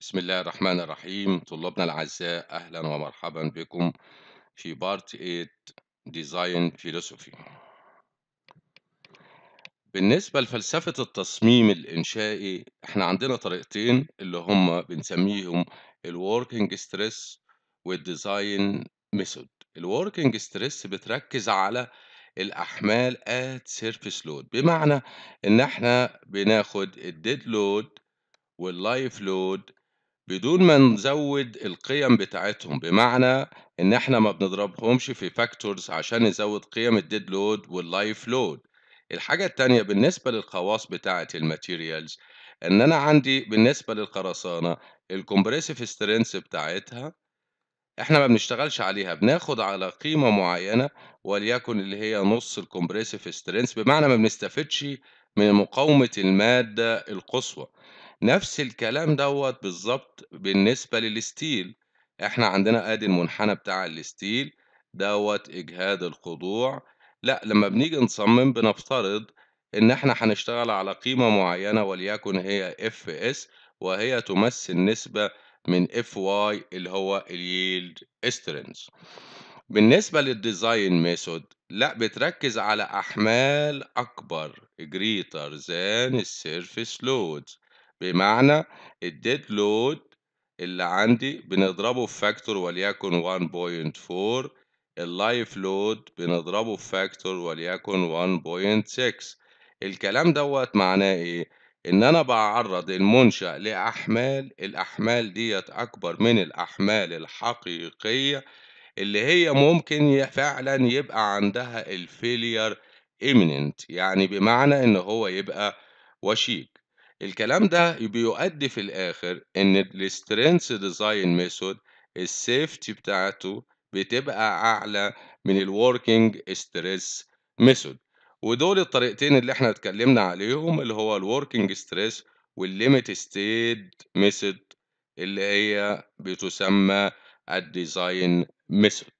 بسم الله الرحمن الرحيم طلابنا الأعزاء أهلا ومرحبا بكم في بارت 8 ديزاين فيلوسوفي بالنسبة لفلسفة التصميم الإنشائي احنا عندنا طريقتين اللي هم بنسميهم الوركينج ستريس والديزاين ميثود الوركينج ستريس بتركز على الأحمال ات سيرفيس لود بمعنى إن احنا بناخد الديد لود واللايف لود بدون ما نزود القيم بتاعتهم بمعنى ان احنا ما بنضربهمش في فاكتورز عشان نزود قيم الديد لود واللايف لود الحاجة التانية بالنسبة للخواص بتاعة الماتيريالز ان انا عندي بالنسبة للقرصانة الكمبريسيف سترينث بتاعتها احنا ما بنشتغلش عليها بناخد على قيمة معينة وليكن اللي هي نص الكمبريسيف سترينث بمعنى ما بنستفدش من مقاومة المادة القصوى نفس الكلام إمم. دوت بالظبط بالنسبة للستيل احنا عندنا ادي المنحنى بتاع الستيل دوت اجهاد الخضوع لا لما بنيجي نصمم بنفترض ان احنا هنشتغل على قيمة معينة وليكن هي اف اس وهي تمثل نسبة من اف واي اللي هو اليلد استرنس بالنسبة للديزاين ميثود لا بتركز على أحمال أكبر greater than surface loads بمعنى الديد لود اللي عندي بنضربه في فاكتور وليكن 1.4 اللايف لود بنضربه في فاكتور وليكن 1.6 الكلام دوت معناه ايه ان انا بعرض المنشأ لاحمال الاحمال ديت اكبر من الاحمال الحقيقية اللي هي ممكن فعلا يبقى عندها الفيلير imminent يعني بمعنى ان هو يبقى وشيك الكلام ده بيؤدي في الاخر ان السترينث ديزاين ميثود السيفتي بتاعته بتبقى اعلى من الوركينج ستريس ميثود ودول الطريقتين اللي احنا اتكلمنا عليهم اللي هو الوركينج ستريس والليميت ستيت ميثود اللي هي بتسمى الديزاين ميثود